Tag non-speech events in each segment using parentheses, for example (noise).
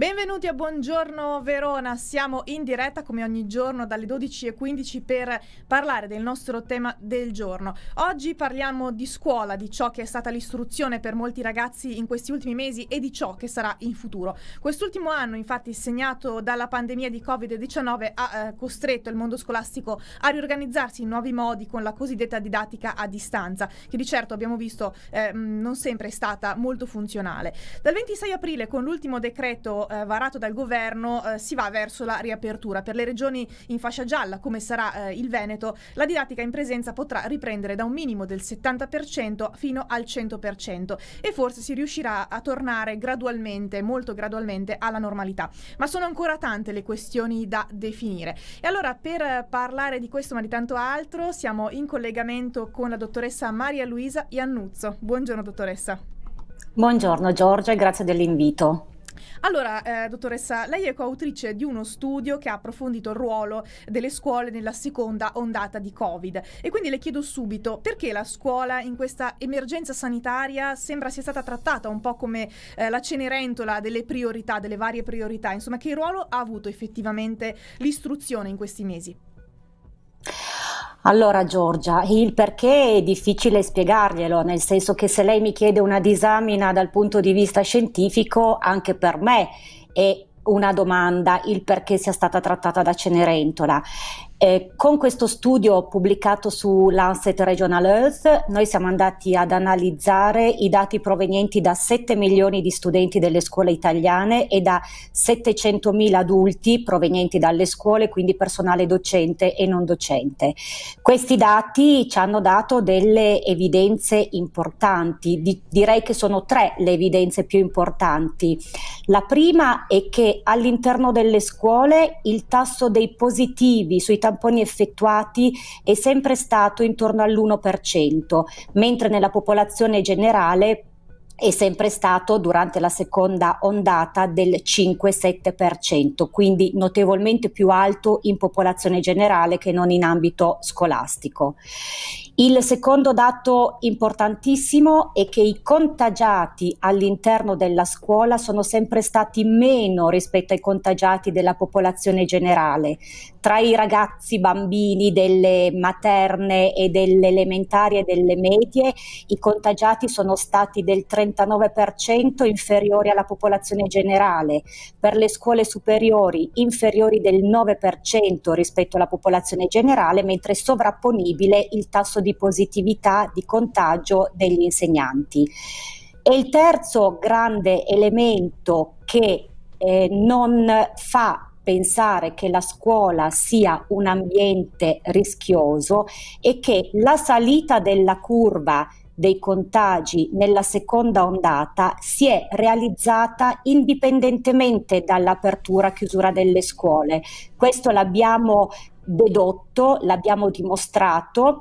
Benvenuti a Buongiorno Verona, siamo in diretta come ogni giorno dalle 12.15 per parlare del nostro tema del giorno. Oggi parliamo di scuola, di ciò che è stata l'istruzione per molti ragazzi in questi ultimi mesi e di ciò che sarà in futuro. Quest'ultimo anno infatti segnato dalla pandemia di Covid-19 ha eh, costretto il mondo scolastico a riorganizzarsi in nuovi modi con la cosiddetta didattica a distanza, che di certo abbiamo visto eh, non sempre è stata molto funzionale. Dal 26 aprile con l'ultimo decreto eh, varato dal governo eh, si va verso la riapertura. Per le regioni in fascia gialla, come sarà eh, il Veneto, la didattica in presenza potrà riprendere da un minimo del 70% fino al 100% e forse si riuscirà a tornare gradualmente, molto gradualmente, alla normalità. Ma sono ancora tante le questioni da definire. E allora per parlare di questo ma di tanto altro siamo in collegamento con la dottoressa Maria Luisa Iannuzzo. Buongiorno dottoressa. Buongiorno Giorgia e grazie dell'invito. Allora, eh, dottoressa, lei è coautrice di uno studio che ha approfondito il ruolo delle scuole nella seconda ondata di Covid e quindi le chiedo subito perché la scuola in questa emergenza sanitaria sembra sia stata trattata un po' come eh, la cenerentola delle priorità, delle varie priorità, insomma che ruolo ha avuto effettivamente l'istruzione in questi mesi? Allora Giorgia, il perché è difficile spiegarglielo, nel senso che se lei mi chiede una disamina dal punto di vista scientifico, anche per me è una domanda il perché sia stata trattata da Cenerentola. Eh, con questo studio pubblicato su Lancet Regional Earth, noi siamo andati ad analizzare i dati provenienti da 7 milioni di studenti delle scuole italiane e da 700 mila adulti provenienti dalle scuole, quindi personale docente e non docente. Questi dati ci hanno dato delle evidenze importanti, di, direi che sono tre le evidenze più importanti. La prima è che all'interno delle scuole il tasso dei positivi sui tasso tamponi effettuati è sempre stato intorno all'1%, mentre nella popolazione generale è sempre stato durante la seconda ondata del 5-7%, quindi notevolmente più alto in popolazione generale che non in ambito scolastico. Il secondo dato importantissimo è che i contagiati all'interno della scuola sono sempre stati meno rispetto ai contagiati della popolazione generale, tra i ragazzi bambini delle materne e delle elementari e delle medie i contagiati sono stati del 39% inferiori alla popolazione generale, per le scuole superiori inferiori del 9% rispetto alla popolazione generale, mentre è sovrapponibile il tasso di positività di contagio degli insegnanti. E il terzo grande elemento che eh, non fa pensare che la scuola sia un ambiente rischioso e che la salita della curva dei contagi nella seconda ondata si è realizzata indipendentemente dall'apertura-chiusura e delle scuole. Questo l'abbiamo dedotto, l'abbiamo dimostrato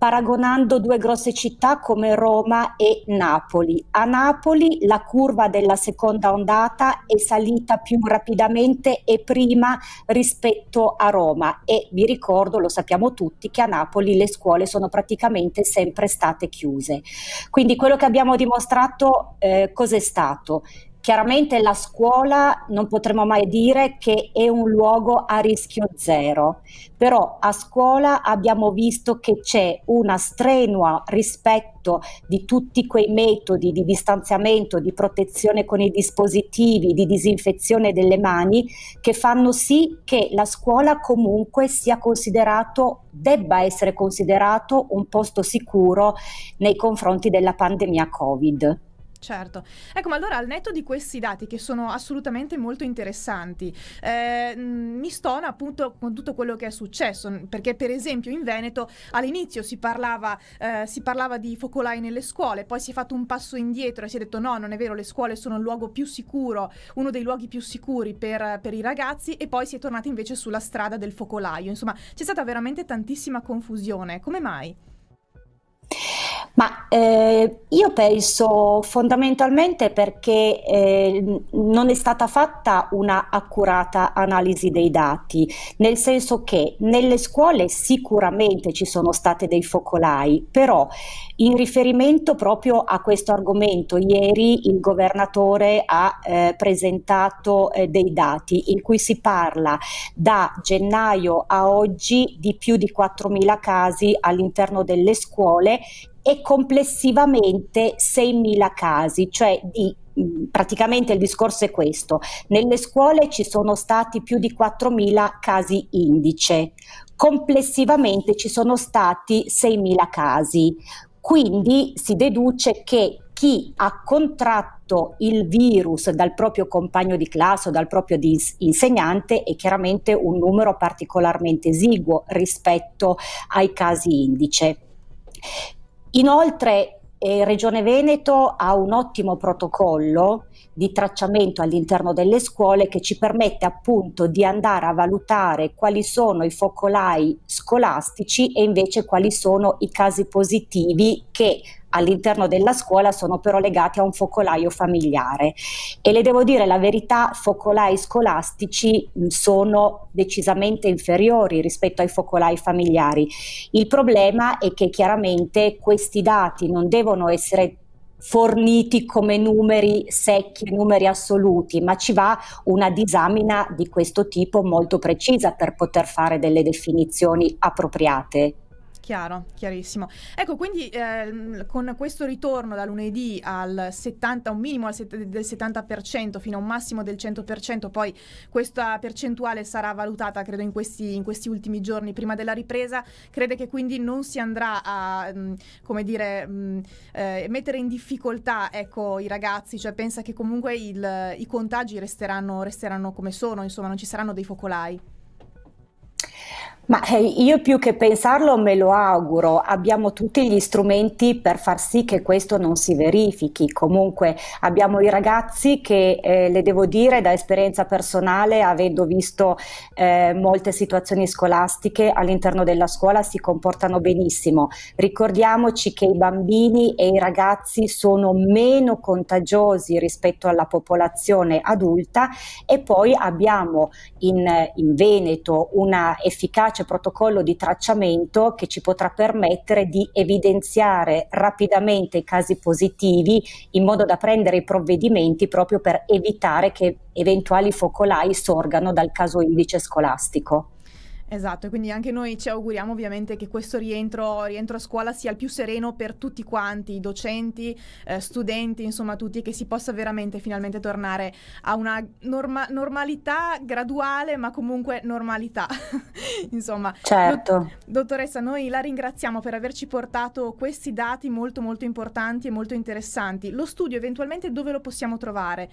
paragonando due grosse città come Roma e Napoli. A Napoli la curva della seconda ondata è salita più rapidamente e prima rispetto a Roma e vi ricordo, lo sappiamo tutti, che a Napoli le scuole sono praticamente sempre state chiuse. Quindi quello che abbiamo dimostrato eh, cos'è stato? Chiaramente la scuola non potremo mai dire che è un luogo a rischio zero, però a scuola abbiamo visto che c'è una strenua rispetto di tutti quei metodi di distanziamento, di protezione con i dispositivi, di disinfezione delle mani che fanno sì che la scuola comunque sia considerato, debba essere considerato un posto sicuro nei confronti della pandemia Covid. Certo, ecco ma allora al netto di questi dati che sono assolutamente molto interessanti, eh, mm, mi stona appunto con tutto quello che è successo, perché per esempio in Veneto all'inizio si parlava, eh, si parlava di focolai nelle scuole, poi si è fatto un passo indietro e si è detto no, non è vero, le scuole sono il luogo più sicuro, uno dei luoghi più sicuri per, per i ragazzi e poi si è tornati invece sulla strada del focolaio, insomma c'è stata veramente tantissima confusione, come mai? Eh, io penso fondamentalmente perché eh, non è stata fatta una accurata analisi dei dati, nel senso che nelle scuole sicuramente ci sono state dei focolai, però in riferimento proprio a questo argomento, ieri il governatore ha eh, presentato eh, dei dati in cui si parla da gennaio a oggi di più di 4.000 casi all'interno delle scuole e complessivamente 6.000 casi, cioè di praticamente il discorso è questo. Nelle scuole ci sono stati più di 4.000 casi indice, complessivamente ci sono stati 6.000 casi. Quindi si deduce che chi ha contratto il virus dal proprio compagno di classe o dal proprio insegnante è chiaramente un numero particolarmente esiguo rispetto ai casi indice. Inoltre eh, Regione Veneto ha un ottimo protocollo di tracciamento all'interno delle scuole che ci permette appunto di andare a valutare quali sono i focolai scolastici e invece quali sono i casi positivi che all'interno della scuola sono però legati a un focolaio familiare e le devo dire la verità focolai scolastici sono decisamente inferiori rispetto ai focolai familiari il problema è che chiaramente questi dati non devono essere forniti come numeri secchi, numeri assoluti, ma ci va una disamina di questo tipo molto precisa per poter fare delle definizioni appropriate. Chiaro, chiarissimo. Ecco, quindi eh, con questo ritorno da lunedì al 70, un minimo del 70% fino a un massimo del 100%, poi questa percentuale sarà valutata credo in questi, in questi ultimi giorni prima della ripresa, crede che quindi non si andrà a, mm, come dire, mm, eh, mettere in difficoltà ecco, i ragazzi, cioè pensa che comunque il, i contagi resteranno, resteranno come sono, insomma non ci saranno dei focolai. Ma eh, io più che pensarlo me lo auguro, abbiamo tutti gli strumenti per far sì che questo non si verifichi. Comunque abbiamo i ragazzi che, eh, le devo dire da esperienza personale, avendo visto eh, molte situazioni scolastiche all'interno della scuola, si comportano benissimo. Ricordiamoci che i bambini e i ragazzi sono meno contagiosi rispetto alla popolazione adulta e poi abbiamo in, in Veneto una efficacia efficace protocollo di tracciamento che ci potrà permettere di evidenziare rapidamente i casi positivi in modo da prendere i provvedimenti proprio per evitare che eventuali focolai sorgano dal caso indice scolastico. Esatto, quindi anche noi ci auguriamo ovviamente che questo rientro, rientro a scuola sia il più sereno per tutti quanti, docenti, eh, studenti, insomma tutti, che si possa veramente finalmente tornare a una norma- normalità graduale, ma comunque normalità. (laughs) insomma, certo. dottoressa, noi la ringraziamo per averci portato questi dati molto molto importanti e molto interessanti. Lo studio eventualmente dove lo possiamo trovare?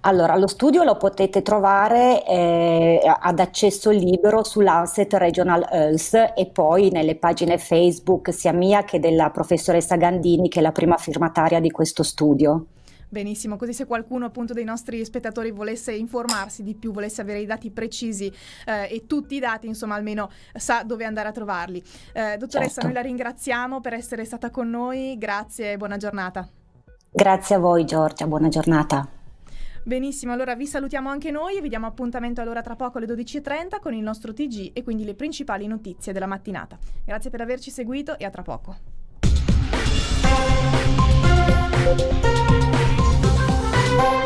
Allora, lo studio lo potete trovare eh, ad accesso libero sull'Anset Regional Health e poi nelle pagine Facebook sia mia che della professoressa Gandini, che è la prima firmataria di questo studio. Benissimo, così se qualcuno appunto dei nostri spettatori volesse informarsi di più, volesse avere i dati precisi eh, e tutti i dati, insomma, almeno sa dove andare a trovarli. Eh, dottoressa, certo. noi la ringraziamo per essere stata con noi, grazie e buona giornata. Grazie a voi Giorgia, buona giornata. Benissimo, allora vi salutiamo anche noi e vi diamo appuntamento allora tra poco alle 12.30 con il nostro TG e quindi le principali notizie della mattinata. Grazie per averci seguito e a tra poco.